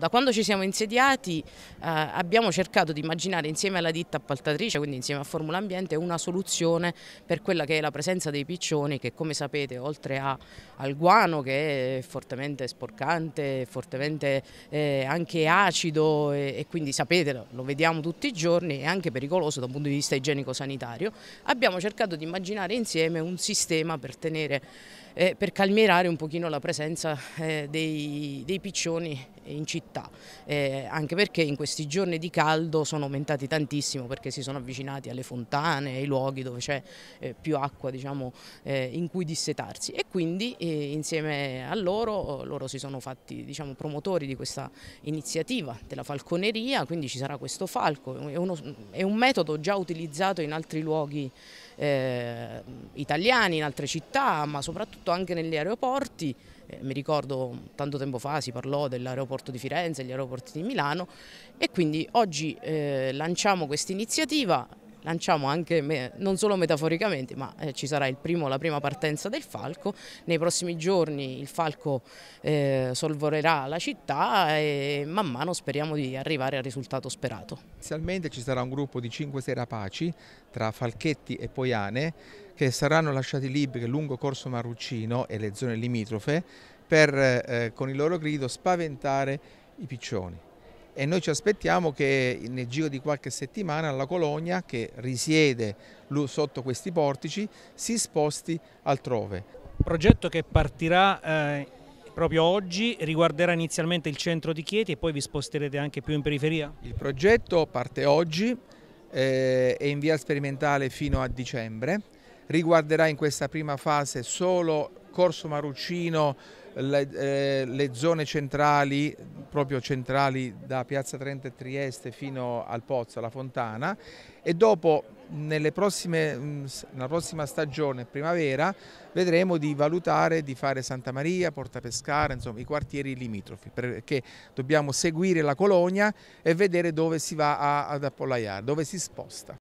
Da quando ci siamo insediati eh, abbiamo cercato di immaginare insieme alla ditta appaltatrice, quindi insieme a Formula Ambiente, una soluzione per quella che è la presenza dei piccioni che come sapete oltre a, al guano che è fortemente sporcante, fortemente eh, anche acido e, e quindi sapete lo vediamo tutti i giorni è anche pericoloso dal punto di vista igienico-sanitario, abbiamo cercato di immaginare insieme un sistema per tenere eh, per calmierare un pochino la presenza eh, dei, dei, piccioni in città, eh, anche perché in questi giorni di caldo sono aumentati tantissimo perché si sono avvicinati alle fontane, ai luoghi dove c'è eh, più acqua diciamo, eh, in cui dissetarsi e quindi eh, insieme a loro, loro si sono fatti diciamo, promotori di questa iniziativa della falconeria, quindi ci sarà questo falco, è, uno, è un metodo già utilizzato in altri luoghi italiani, in altre città, ma soprattutto fatto anche negli aeroporti, eh, mi ricordo tanto tempo fa si parlò dell'aeroporto di Firenze, degli aeroporti di Milano e quindi oggi eh, lanciamo questa iniziativa lanciamo anche, non solo metaforicamente, ma eh, ci sarà il primo, la prima partenza del Falco. Nei prossimi giorni il Falco eh, solvorerà la città e man mano speriamo di arrivare al risultato sperato. Inizialmente ci sarà un gruppo di 5 rapaci tra Falchetti e Poiane che saranno lasciati liberi lungo Corso Marruccino e le zone limitrofe per eh, eh con il loro grido spaventare i piccioni e noi ci aspettiamo che nel giro di qualche settimana la colonia che risiede sotto questi portici si sposti altrove. Progetto che partirà eh, proprio oggi, riguarderà inizialmente il centro di Chieti e poi vi sposterete anche più in periferia? Il progetto parte oggi, eh, è in via sperimentale fino a dicembre, riguarderà in questa prima fase solo Corso Maruccino, le, eh, le zone centrali proprio centrali da Piazza Trenta e Trieste fino al Pozzo, alla Fontana e dopo prossime, mm, nella prossima stagione, primavera, vedremo di valutare di fare Santa Maria, Porta Pescara, insomma i quartieri limitrofi perché dobbiamo seguire la colonia e vedere dove si va ad appollaiare, dove si sposta.